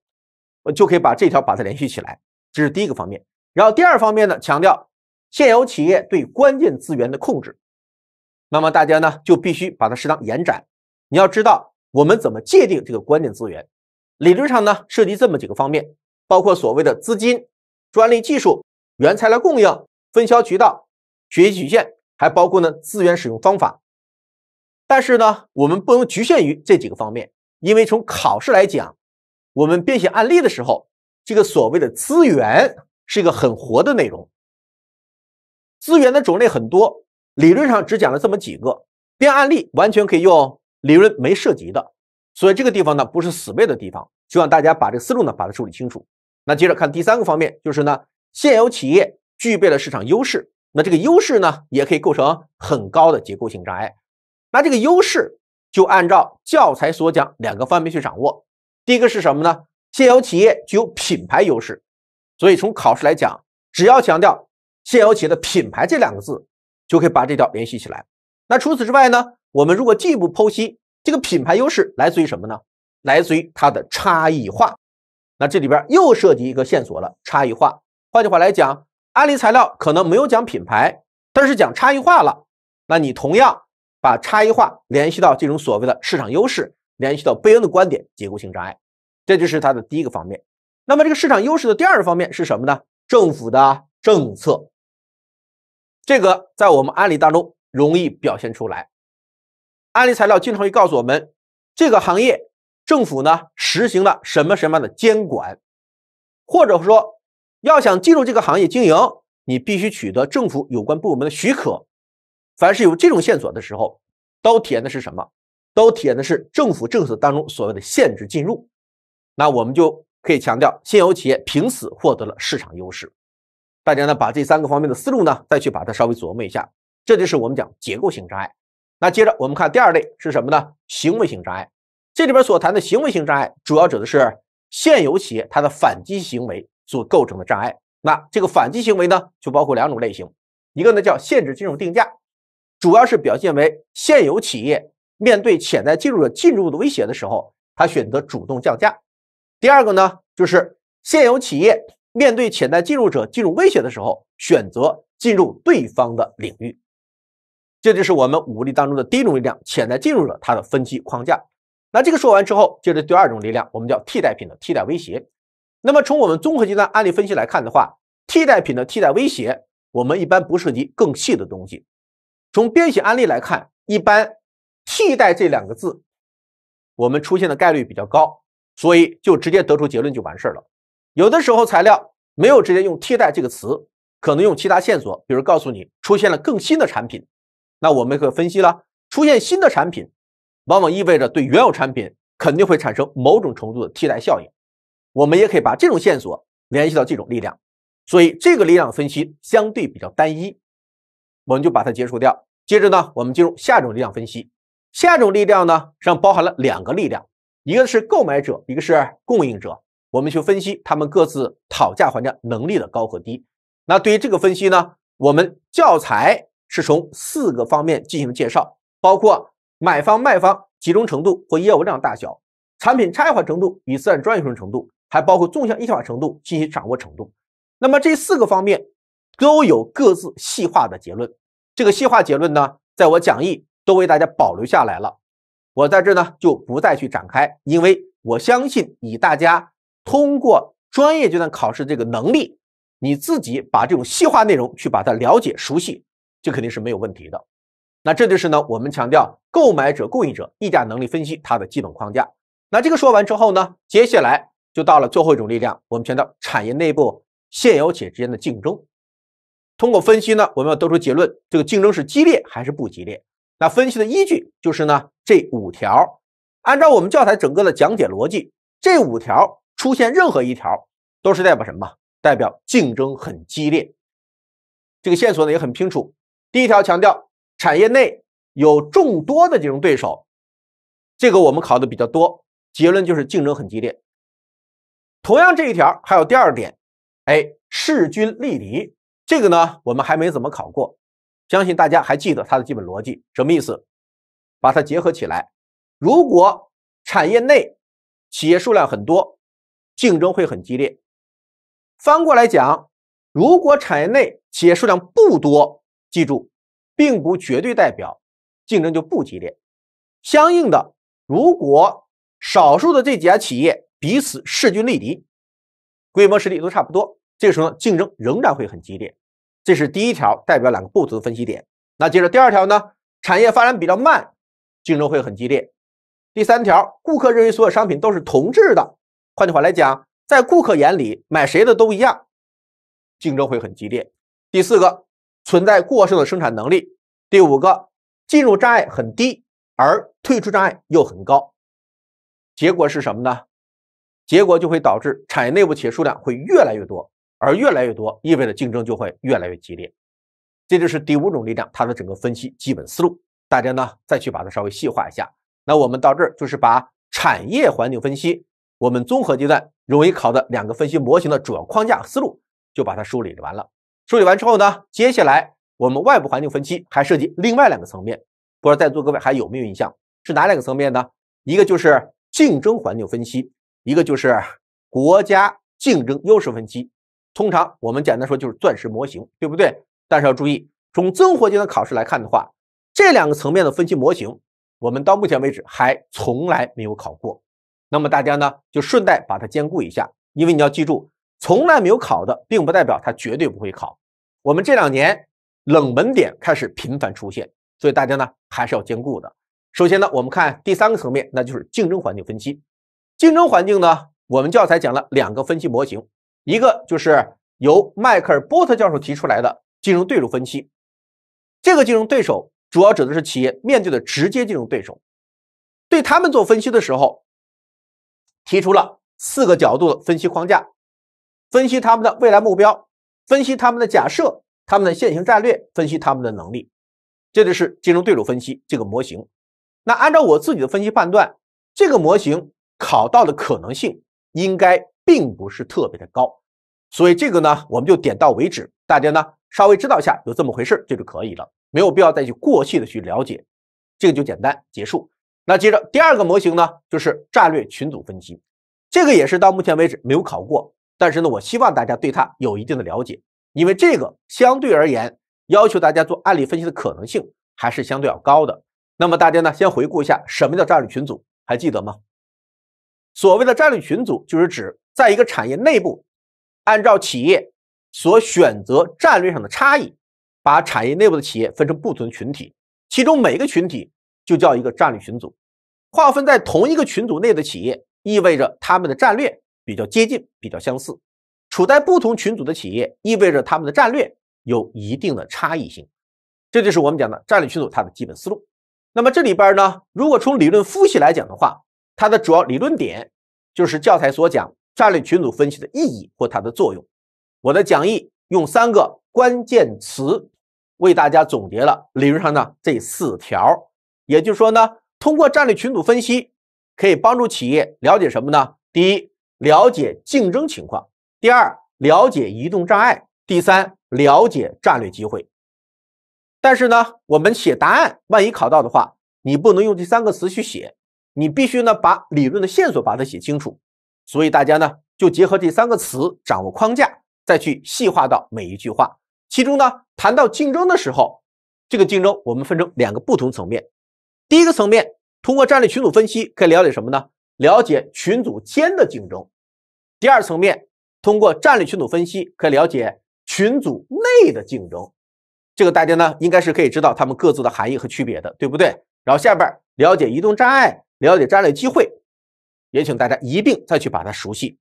我就可以把这条把它联系起来，这是第一个方面。然后第二方面呢，强调现有企业对关键资源的控制。那么大家呢就必须把它适当延展。你要知道我们怎么界定这个关键资源？理论上呢涉及这么几个方面，包括所谓的资金、专利技术、原材料供应、分销渠道、学习曲线，还包括呢资源使用方法。但是呢，我们不能局限于这几个方面，因为从考试来讲，我们编写案例的时候，这个所谓的资源。是一个很活的内容，资源的种类很多，理论上只讲了这么几个，编案例完全可以用理论没涉及的，所以这个地方呢不是死背的地方，希望大家把这个思路呢把它梳理清楚。那接着看第三个方面，就是呢现有企业具备了市场优势，那这个优势呢也可以构成很高的结构性障碍，那这个优势就按照教材所讲两个方面去掌握，第一个是什么呢？现有企业具有品牌优势。所以从考试来讲，只要强调现有企业的品牌这两个字，就可以把这条联系起来。那除此之外呢？我们如果进一步剖析，这个品牌优势来自于什么呢？来自于它的差异化。那这里边又涉及一个线索了，差异化。换句话来讲，案例材料可能没有讲品牌，但是讲差异化了。那你同样把差异化联系到这种所谓的市场优势，联系到贝恩的观点，结构性障碍，这就是它的第一个方面。那么，这个市场优势的第二个方面是什么呢？政府的政策，这个在我们案例当中容易表现出来。案例材料经常会告诉我们，这个行业政府呢实行了什么什么样的监管，或者说，要想进入这个行业经营，你必须取得政府有关部门的许可。凡是有这种线索的时候，都体验的是什么？都体验的是政府政策当中所谓的限制进入。那我们就。可以强调，现有企业凭此获得了市场优势。大家呢，把这三个方面的思路呢，再去把它稍微琢磨一下。这就是我们讲结构性障碍。那接着我们看第二类是什么呢？行为性障碍。这里边所谈的行为性障碍，主要指的是现有企业它的反击行为所构成的障碍。那这个反击行为呢，就包括两种类型，一个呢叫限制金融定价，主要是表现为现有企业面对潜在进入者进入的威胁的时候，它选择主动降价。第二个呢，就是现有企业面对潜在进入者进入威胁的时候，选择进入对方的领域，这就是我们武力当中的第一种力量——潜在进入者的分析框架。那这个说完之后，接着第二种力量，我们叫替代品的替代威胁。那么从我们综合阶段案例分析来看的话，替代品的替代威胁，我们一般不涉及更细的东西。从编写案例来看，一般“替代”这两个字，我们出现的概率比较高。所以就直接得出结论就完事了。有的时候材料没有直接用“替代”这个词，可能用其他线索，比如告诉你出现了更新的产品，那我们可分析了。出现新的产品，往往意味着对原有产品肯定会产生某种程度的替代效应。我们也可以把这种线索联系到这种力量。所以这个力量分析相对比较单一，我们就把它结束掉。接着呢，我们进入下一种力量分析。下一种力量呢，上包含了两个力量。一个是购买者，一个是供应者，我们去分析他们各自讨价还价能力的高和低。那对于这个分析呢，我们教材是从四个方面进行介绍，包括买方卖方集中程度或业务量大小、产品差异化程度与自然专业性程度，还包括纵向一体化程度进行掌握程度。那么这四个方面都有各自细化的结论，这个细化结论呢，在我讲义都为大家保留下来了。我在这呢就不再去展开，因为我相信以大家通过专业阶段考试这个能力，你自己把这种细化内容去把它了解熟悉，这肯定是没有问题的。那这就是呢我们强调购买者、供应者议价能力分析它的基本框架。那这个说完之后呢，接下来就到了最后一种力量，我们强调产业内部现有企业之间的竞争。通过分析呢，我们要得出结论，这个竞争是激烈还是不激烈？那分析的依据就是呢。这五条，按照我们教材整个的讲解逻辑，这五条出现任何一条，都是代表什么？代表竞争很激烈。这个线索呢也很清楚。第一条强调产业内有众多的这种对手，这个我们考的比较多，结论就是竞争很激烈。同样这一条还有第二点，哎，势均力敌。这个呢我们还没怎么考过，相信大家还记得它的基本逻辑，什么意思？把它结合起来，如果产业内企业数量很多，竞争会很激烈。翻过来讲，如果产业内企业数量不多，记住，并不绝对代表竞争就不激烈。相应的，如果少数的这几家企业彼此势均力敌，规模实力都差不多，这时候呢，竞争仍然会很激烈。这是第一条，代表两个不足分析点。那接着第二条呢？产业发展比较慢。竞争会很激烈。第三条，顾客认为所有商品都是同质的，换句话来讲，在顾客眼里买谁的都一样，竞争会很激烈。第四个，存在过剩的生产能力。第五个，进入障碍很低，而退出障碍又很高。结果是什么呢？结果就会导致产业内部企业数量会越来越多，而越来越多意味着竞争就会越来越激烈。这就是第五种力量，它的整个分析基本思路。大家呢，再去把它稍微细化一下。那我们到这儿就是把产业环境分析，我们综合阶段容易考的两个分析模型的主要框架思路，就把它梳理完了。梳理完之后呢，接下来我们外部环境分析还涉及另外两个层面。不知道在座各位还有没有印象？是哪两个层面呢？一个就是竞争环境分析，一个就是国家竞争优势分析。通常我们简单说就是钻石模型，对不对？但是要注意，从综合阶段考试来看的话。这两个层面的分析模型，我们到目前为止还从来没有考过。那么大家呢，就顺带把它兼顾一下，因为你要记住，从来没有考的，并不代表它绝对不会考。我们这两年冷门点开始频繁出现，所以大家呢还是要兼顾的。首先呢，我们看第三个层面，那就是竞争环境分析。竞争环境呢，我们教材讲了两个分析模型，一个就是由迈克尔·波特教授提出来的竞争对手分析，这个竞争对手。主要指的是企业面对的直接竞争对手，对他们做分析的时候，提出了四个角度的分析框架：分析他们的未来目标，分析他们的假设，他们的现行战略，分析他们的能力。这就是金融对手分析这个模型。那按照我自己的分析判断，这个模型考到的可能性应该并不是特别的高，所以这个呢，我们就点到为止，大家呢稍微知道一下有这么回事就就可以了。没有必要再去过细的去了解，这个就简单结束。那接着第二个模型呢，就是战略群组分析，这个也是到目前为止没有考过，但是呢，我希望大家对它有一定的了解，因为这个相对而言，要求大家做案例分析的可能性还是相对要高的。那么大家呢，先回顾一下什么叫战略群组，还记得吗？所谓的战略群组，就是指在一个产业内部，按照企业所选择战略上的差异。把产业内部的企业分成不同群体，其中每个群体就叫一个战略群组。划分在同一个群组内的企业，意味着他们的战略比较接近、比较相似；处在不同群组的企业，意味着他们的战略有一定的差异性。这就是我们讲的战略群组它的基本思路。那么这里边呢，如果从理论复习来讲的话，它的主要理论点就是教材所讲战略群组分析的意义或它的作用。我的讲义用三个关键词。为大家总结了理论上呢这四条，也就是说呢，通过战略群组分析，可以帮助企业了解什么呢？第一，了解竞争情况；第二，了解移动障碍；第三，了解战略机会。但是呢，我们写答案，万一考到的话，你不能用这三个词去写，你必须呢把理论的线索把它写清楚。所以大家呢就结合这三个词掌握框架，再去细化到每一句话。其中呢，谈到竞争的时候，这个竞争我们分成两个不同层面。第一个层面，通过战略群组分析可以了解什么呢？了解群组间的竞争。第二层面，通过战略群组分析可以了解群组内的竞争。这个大家呢，应该是可以知道他们各自的含义和区别的，对不对？然后下边了解移动障碍，了解战略机会，也请大家一并再去把它熟悉。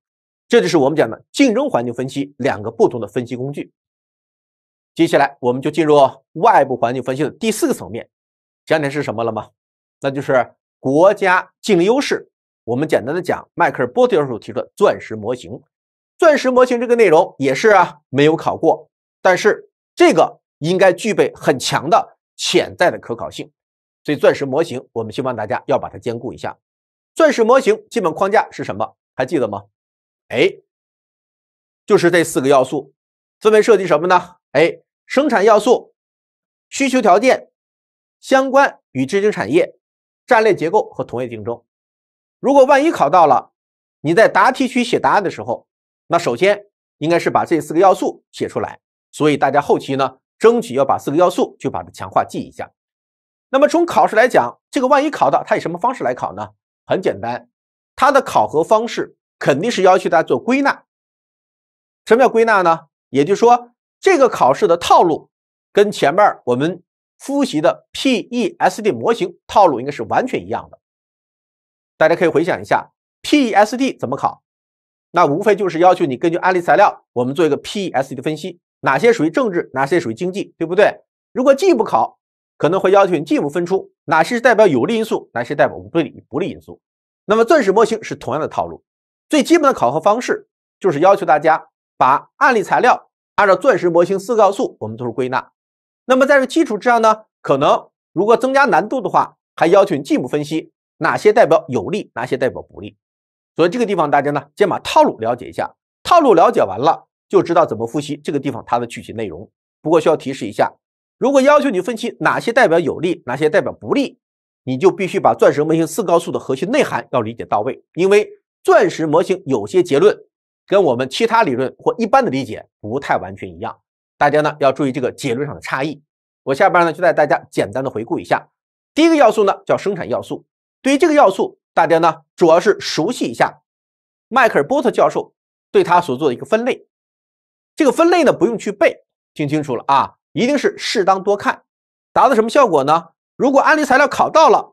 这就是我们讲的竞争环境分析两个不同的分析工具。接下来，我们就进入外部环境分析的第四个层面，讲点是什么了吗？那就是国家竞争优势。我们简单的讲，迈克尔波特教授提出的钻石模型。钻石模型这个内容也是没有考过，但是这个应该具备很强的潜在的可考性，所以钻石模型我们希望大家要把它兼顾一下。钻石模型基本框架是什么？还记得吗？哎，就是这四个要素。分别涉及什么呢？哎，生产要素、需求条件、相关与知性产业、战略结构和同业竞争。如果万一考到了，你在答题区写答案的时候，那首先应该是把这四个要素写出来。所以大家后期呢，争取要把四个要素去把它强化记一下。那么从考试来讲，这个万一考到，它以什么方式来考呢？很简单，它的考核方式肯定是要求大家做归纳。什么叫归纳呢？也就是说，这个考试的套路跟前面我们复习的 PESD 模型套路应该是完全一样的。大家可以回想一下，PESD 怎么考？那无非就是要求你根据案例材料，我们做一个 PESD 的分析，哪些属于政治，哪些属于经济，对不对？如果进一步考，可能会要求你进一步分出哪些是代表有利因素，哪些代表不利不利因素。那么钻石模型是同样的套路，最基本的考核方式就是要求大家。把案例材料按照钻石模型四要素，我们都是归纳。那么在这基础之上呢，可能如果增加难度的话，还要求进一步分析哪些代表有利，哪些代表不利。所以这个地方大家呢，先把套路了解一下。套路了解完了，就知道怎么复习这个地方它的具体内容。不过需要提示一下，如果要求你分析哪些代表有利，哪些代表不利，你就必须把钻石模型四要素的核心内涵要理解到位，因为钻石模型有些结论。跟我们其他理论或一般的理解不太完全一样，大家呢要注意这个结论上的差异。我下边呢就带大家简单的回顾一下，第一个要素呢叫生产要素，对于这个要素，大家呢主要是熟悉一下迈克尔波特教授对他所做的一个分类。这个分类呢不用去背，听清楚了啊，一定是适当多看，达到什么效果呢？如果案例材料考到了，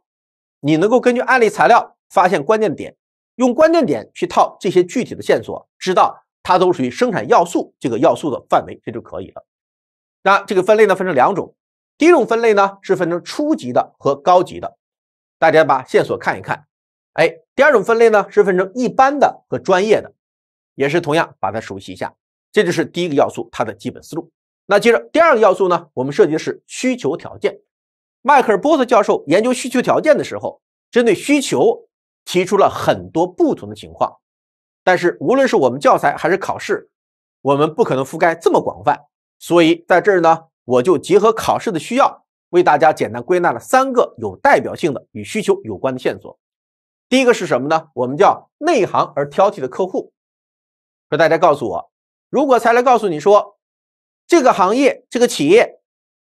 你能够根据案例材料发现关键点。用关键点去套这些具体的线索，知道它都属于生产要素这个要素的范围，这就可以了。那这个分类呢，分成两种，第一种分类呢是分成初级的和高级的，大家把线索看一看。哎，第二种分类呢是分成一般的和专业的，也是同样把它熟悉一下。这就是第一个要素它的基本思路。那接着第二个要素呢，我们涉及的是需求条件。迈克尔·波特教授研究需求条件的时候，针对需求。提出了很多不同的情况，但是无论是我们教材还是考试，我们不可能覆盖这么广泛，所以在这儿呢，我就结合考试的需要，为大家简单归纳了三个有代表性的与需求有关的线索。第一个是什么呢？我们叫内行而挑剔的客户。说大家告诉我，如果材料告诉你说，这个行业、这个企业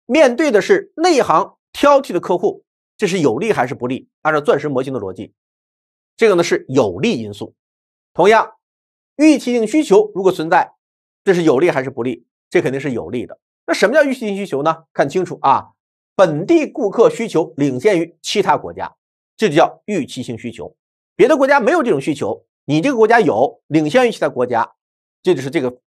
面对的是内行挑剔的客户，这是有利还是不利？按照钻石模型的逻辑。这个呢是有利因素，同样，预期性需求如果存在，这是有利还是不利？这肯定是有利的。那什么叫预期性需求呢？看清楚啊，本地顾客需求领先于其他国家，这就叫预期性需求。别的国家没有这种需求，你这个国家有，领先于其他国家，这就是这个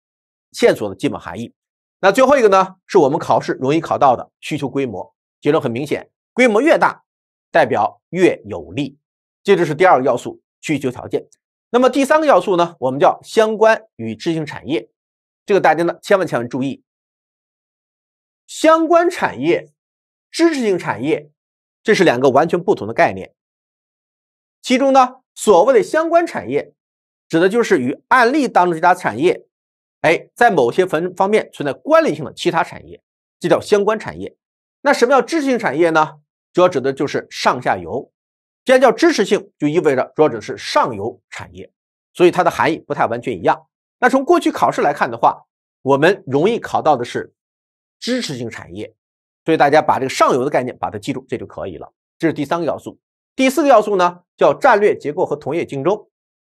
线索的基本含义。那最后一个呢，是我们考试容易考到的需求规模，结论很明显，规模越大，代表越有利。这就是第二个要素，需求条件。那么第三个要素呢？我们叫相关与知性产业。这个大家呢千万千万注意，相关产业、知识性产业，这是两个完全不同的概念。其中呢，所谓的相关产业，指的就是与案例当中这家产业，哎，在某些方方面存在关联性的其他产业，这叫相关产业。那什么叫知识性产业呢？主要指的就是上下游。既然叫支持性，就意味着主要指的是上游产业，所以它的含义不太完全一样。那从过去考试来看的话，我们容易考到的是支持性产业，所以大家把这个上游的概念把它记住，这就可以了。这是第三个要素。第四个要素呢，叫战略结构和同业竞争。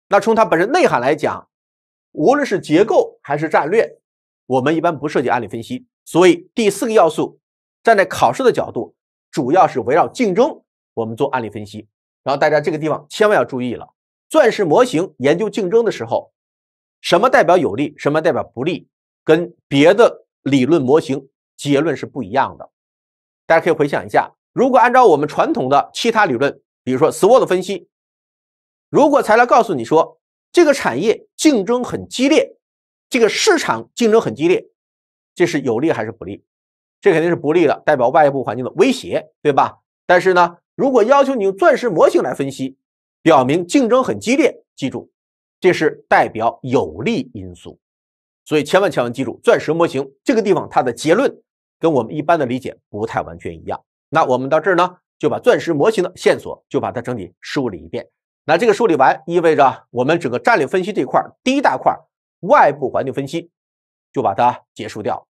那从它本身内涵来讲，无论是结构还是战略，我们一般不涉及案例分析。所以第四个要素，站在考试的角度，主要是围绕竞争，我们做案例分析。然后大家这个地方千万要注意了，钻石模型研究竞争的时候，什么代表有利，什么代表不利，跟别的理论模型结论是不一样的。大家可以回想一下，如果按照我们传统的其他理论，比如说 SWOT 分析，如果材料告诉你说这个产业竞争很激烈，这个市场竞争很激烈，这是有利还是不利？这肯定是不利的，代表外部环境的威胁，对吧？但是呢？如果要求你用钻石模型来分析，表明竞争很激烈。记住，这是代表有利因素，所以千万千万记住，钻石模型这个地方它的结论跟我们一般的理解不太完全一样。那我们到这儿呢，就把钻石模型的线索就把它整体梳理一遍。那这个梳理完，意味着我们整个战略分析这块第一大块外部环境分析就把它结束掉了。